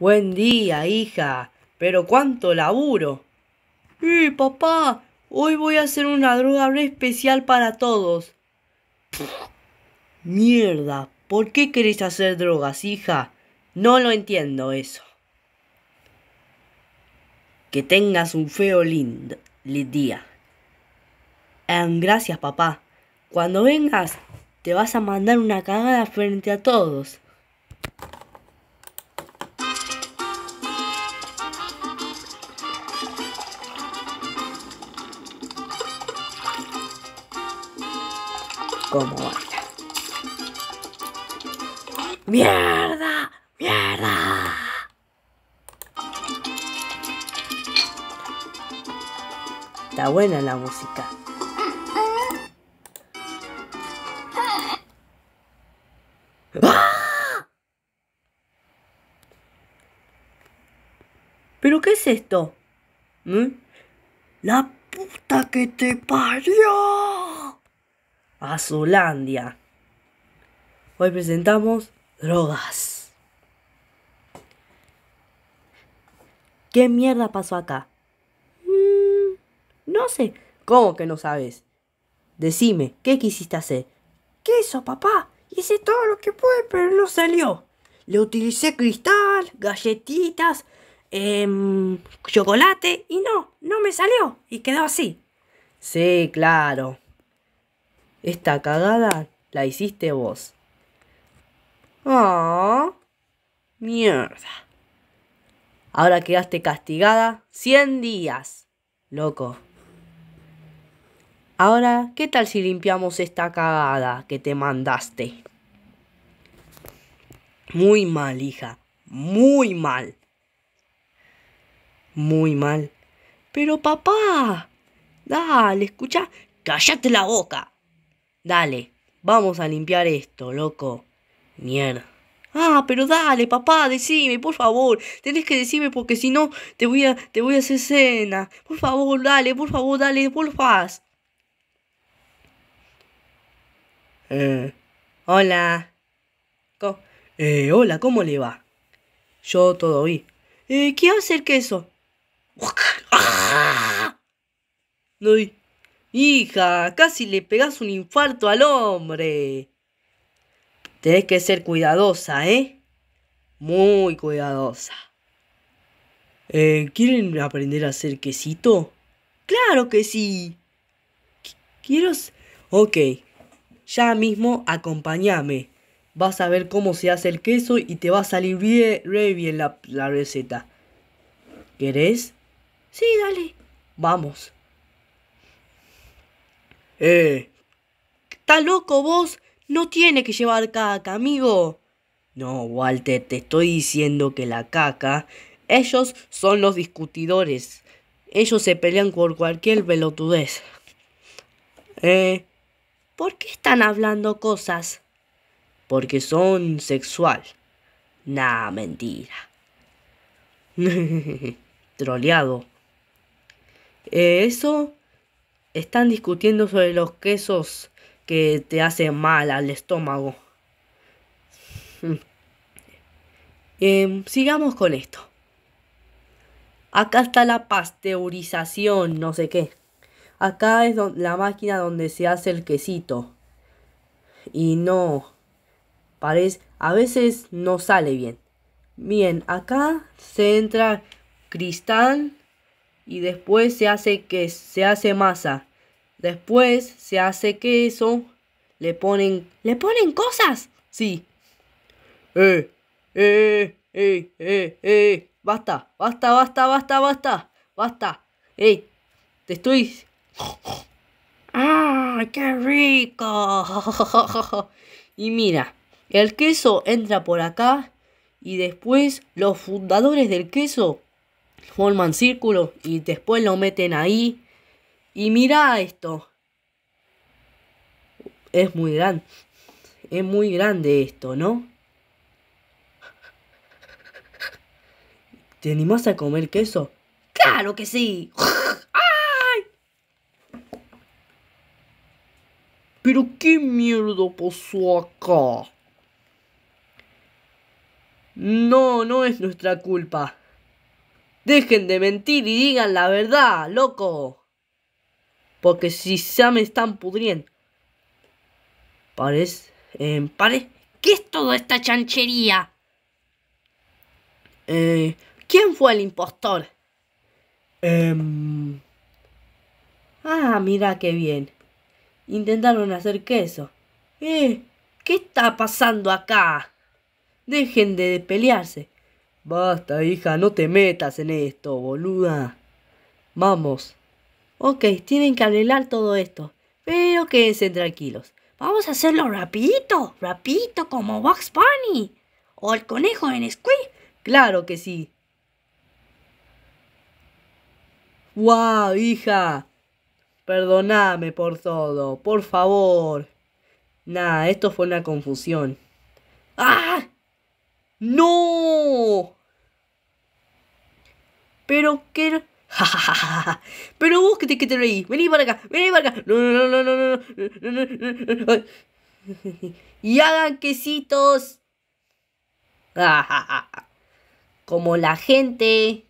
Buen día, hija. Pero cuánto laburo. ¡Eh, papá! Hoy voy a hacer una droga especial para todos. mierda, ¿por qué querés hacer drogas, hija? No lo entiendo eso. Que tengas un feo lindo día. Em, gracias, papá. Cuando vengas, te vas a mandar una cagada frente a todos. cómo ¡Mierda! ¡Mierda! Está buena la música. ¿Pero qué es esto? ¿Mm? ¡La puta que te parió! a Hoy presentamos drogas. ¿Qué mierda pasó acá? Mm, no sé. ¿Cómo que no sabes? Decime, ¿qué quisiste hacer? ¿Qué hizo papá? Hice todo lo que pude, pero no salió. Le utilicé cristal, galletitas, em, chocolate y no, no me salió y quedó así. Sí, claro. Esta cagada la hiciste vos. ¡Ah! Mierda. Ahora quedaste castigada 100 días, loco. Ahora, ¿qué tal si limpiamos esta cagada que te mandaste? Muy mal, hija. Muy mal. Muy mal. Pero papá. Dale, escucha. Cállate la boca. Dale, vamos a limpiar esto, loco. Mierda. Ah, pero dale, papá, decime, por favor. Tenés que decirme porque si no te voy a te voy a hacer cena. Por favor, dale, por favor, dale, porfa. Eh, hola. Eh, hola, ¿cómo le va? Yo todo vi. Eh, ¿qué hace el queso? No vi. Hija, casi le pegas un infarto al hombre. Tenés que ser cuidadosa, ¿eh? Muy cuidadosa. Eh, ¿Quieren aprender a hacer quesito? Claro que sí. ¿Quieres? Ok. Ya mismo acompáñame. Vas a ver cómo se hace el queso y te va a salir bien, bien la, la receta. ¿Querés? Sí, dale. Vamos. ¡Eh! ¿Está loco vos? No tiene que llevar caca, amigo. No, Walter, te estoy diciendo que la caca. Ellos son los discutidores. Ellos se pelean por cualquier pelotudez. Eh. ¿Por qué están hablando cosas? Porque son sexual. Nah, mentira. Troleado. Eh, ¿Eso? Están discutiendo sobre los quesos que te hacen mal al estómago. Eh, sigamos con esto. Acá está la pasteurización, no sé qué. Acá es la máquina donde se hace el quesito. Y no, parece, a veces no sale bien. Bien, acá se entra cristal y después se hace que se hace masa. Después se hace queso, le ponen le ponen cosas. Sí. Eh, eh, eh, eh, eh. eh. Basta, basta, basta, basta, basta. Basta. Ey, te estoy ¡Ah, qué rico! y mira, el queso entra por acá y después los fundadores del queso forman círculo y después lo meten ahí. Y mira esto. Es muy grande. Es muy grande esto, ¿no? ¿Te animás a comer queso? ¡Claro que sí! ¡Ay! ¿Pero qué mierda pasó acá? No, no es nuestra culpa. Dejen de mentir y digan la verdad, loco. Porque si ya me están pudriendo. Parece, Eh, em, pare. ¿Qué es toda esta chanchería? Eh, ¿Quién fue el impostor? Eh, ah, mira qué bien. Intentaron hacer queso. Eh, ¿qué está pasando acá? Dejen de pelearse. Basta, hija, no te metas en esto, boluda. Vamos. Ok, tienen que arreglar todo esto. Pero quédense tranquilos. Vamos a hacerlo rapidito, rapidito como Bugs Bunny. O el conejo en Squid? Claro que sí. ¡Wow, hija! Perdoname por todo, por favor. Nah, esto fue una confusión. ¡Ah! ¡No! Pero qué... Pero vos que te, Vení para acá, vení para acá. No, no, no, no, no, no, Y hagan quesitos. Como la gente.